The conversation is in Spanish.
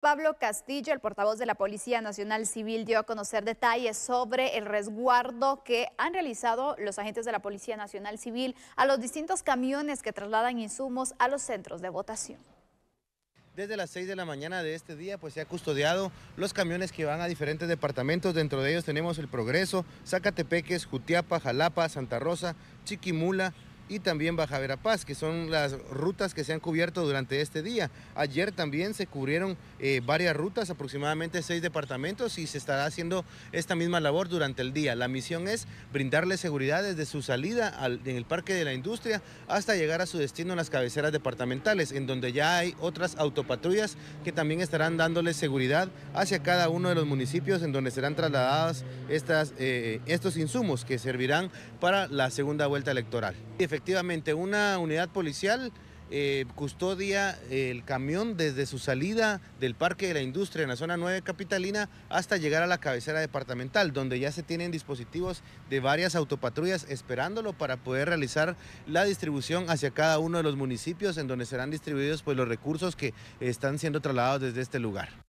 Pablo Castillo, el portavoz de la Policía Nacional Civil, dio a conocer detalles sobre el resguardo que han realizado los agentes de la Policía Nacional Civil a los distintos camiones que trasladan insumos a los centros de votación. Desde las 6 de la mañana de este día, pues se ha custodiado los camiones que van a diferentes departamentos. Dentro de ellos tenemos El Progreso, Zacatepeques, Jutiapa, Jalapa, Santa Rosa, Chiquimula, y también Baja Verapaz, que son las rutas que se han cubierto durante este día. Ayer también se cubrieron eh, varias rutas, aproximadamente seis departamentos, y se estará haciendo esta misma labor durante el día. La misión es brindarle seguridad desde su salida en el Parque de la Industria hasta llegar a su destino en las cabeceras departamentales, en donde ya hay otras autopatrullas que también estarán dándole seguridad hacia cada uno de los municipios en donde serán trasladadas estas, eh, estos insumos que servirán para la segunda vuelta electoral. Efectivamente, una unidad policial eh, custodia el camión desde su salida del Parque de la Industria en la zona 9 capitalina hasta llegar a la cabecera departamental, donde ya se tienen dispositivos de varias autopatrullas esperándolo para poder realizar la distribución hacia cada uno de los municipios en donde serán distribuidos pues, los recursos que están siendo trasladados desde este lugar.